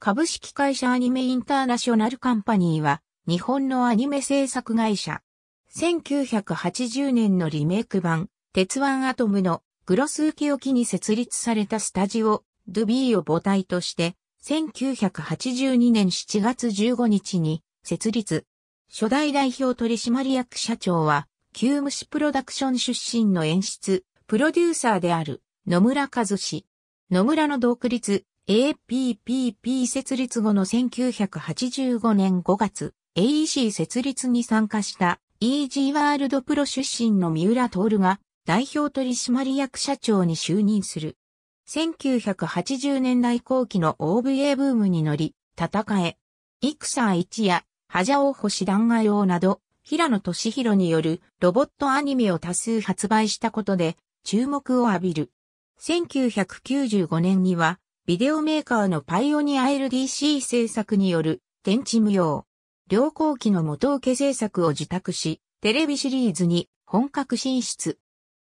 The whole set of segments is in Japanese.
株式会社アニメインターナショナルカンパニーは、日本のアニメ制作会社。1980年のリメイク版、鉄腕アトムのグロス受け置きに設立されたスタジオ、ドゥビーを母体として、1982年7月15日に設立。初代代表取締役社長は、急無視プロダクション出身の演出、プロデューサーである野村和志。野村の独立、APPP 設立後の1985年5月、AEC 設立に参加した EG ワールドプロ出身の三浦徹が代表取締役社長に就任する。1980年代後期の OVA ブームに乗り、戦え、イクサー一や、ハジャオ星弾劾用など、平野俊弘によるロボットアニメを多数発売したことで注目を浴びる。1995年にはビデオメーカーのパイオニア LDC 制作による天地無用。良好期の元請け制作を受託し、テレビシリーズに本格進出。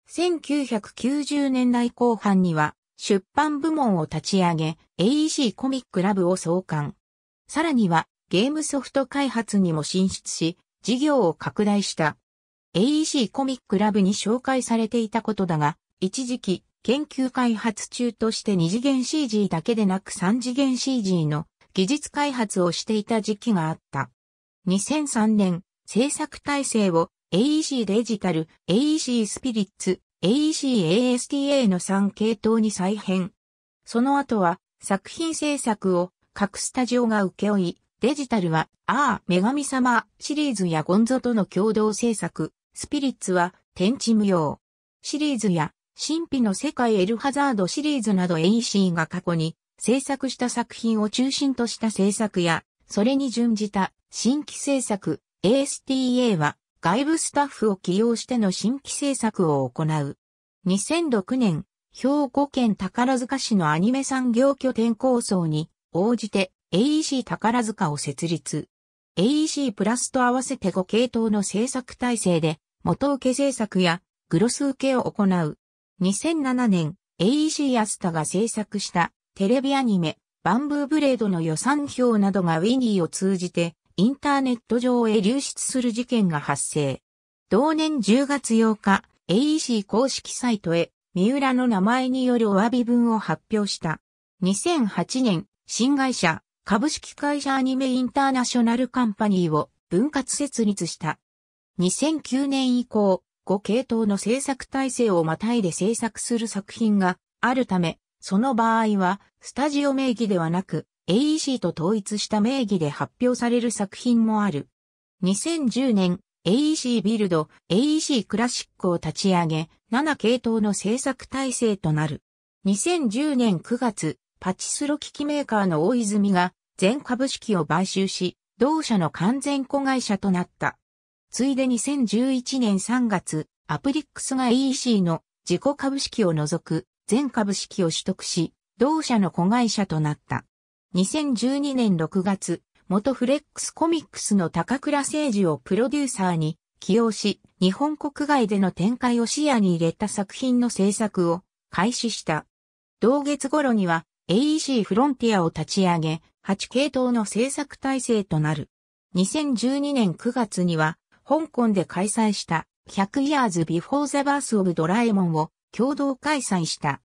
1990年代後半には出版部門を立ち上げ AEC コミックラブを創刊。さらにはゲームソフト開発にも進出し、事業を拡大した。AEC コミックラブに紹介されていたことだが、一時期研究開発中として二次元 CG だけでなく三次元 CG の技術開発をしていた時期があった。2003年、制作体制を AEC デジタル、AEC スピリッツ、AECASTA の3系統に再編。その後は作品制作を各スタジオが受け負い、デジタルは、ああ、女神様シリーズやゴンゾとの共同制作、スピリッツは、天地無用シリーズや神秘の世界エルハザードシリーズなど AC が過去に制作した作品を中心とした制作や、それに準じた新規制作 ASTA は外部スタッフを起用しての新規制作を行う。2006年、兵庫県宝塚市のアニメ産業拠点構想に応じて AEC 宝塚を設立。AEC プラスと合わせて5系統の制作体制で元受け制作やグロス受けを行う。2007年、AEC アスタが制作したテレビアニメ、バンブーブレードの予算表などがウィニーを通じてインターネット上へ流出する事件が発生。同年10月8日、AEC 公式サイトへ三浦の名前によるお詫び文を発表した。2008年、新会社、株式会社アニメインターナショナルカンパニーを分割設立した。2009年以降、5系統の制作体制をまたいで制作する作品があるため、その場合は、スタジオ名義ではなく、AEC と統一した名義で発表される作品もある。2010年、AEC ビルド、AEC クラシックを立ち上げ、7系統の制作体制となる。2010年9月、パチスロ機器メーカーの大泉が全株式を買収し、同社の完全子会社となった。ついで2011年3月、アプリックスが EC の自己株式を除く全株式を取得し、同社の子会社となった。2012年6月、元フレックスコミックスの高倉誠二をプロデューサーに起用し、日本国外での展開を視野に入れた作品の制作を開始した。同月頃には AEC フロンティアを立ち上げ、8系統の制作体制となる。2012年9月には香港で開催した100 Years Before the Birth of ドラえもんを共同開催した。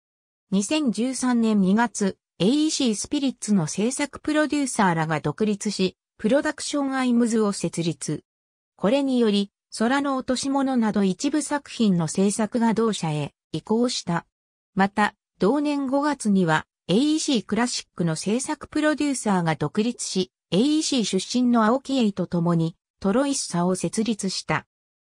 2013年2月、AEC スピリッツの制作プロデューサーらが独立し、プロダクションアイムズを設立。これにより、空の落とし物など一部作品の制作が同社へ移行した。また、同年5月には AEC クラシックの制作プロデューサーが独立し、AEC 出身の青木栄と共にトロイッサを設立した。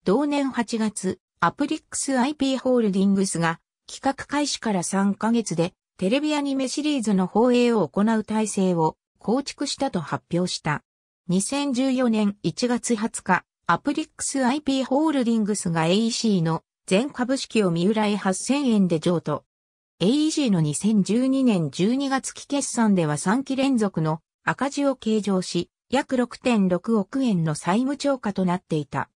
同年8月、アプリックス IP ホールディングスが企画開始から3ヶ月でテレビアニメシリーズの放映を行う体制を構築したと発表した。2014年1月20日、アプリックス IP ホールディングスが AEC の全株式を三浦へ8000円で譲渡。AEC の2012年12月期決算では3期連続の赤字を計上し、約6.6億円の債務超過となっていた。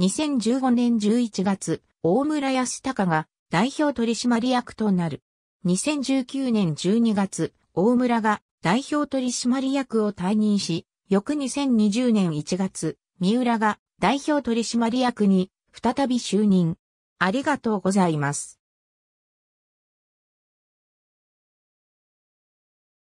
2015年11月、大村康隆が代表取締役となる。2019年12月、大村が代表取締役を退任し、翌2020年1月、三浦が代表取締役に再び就任。ありがとうございます。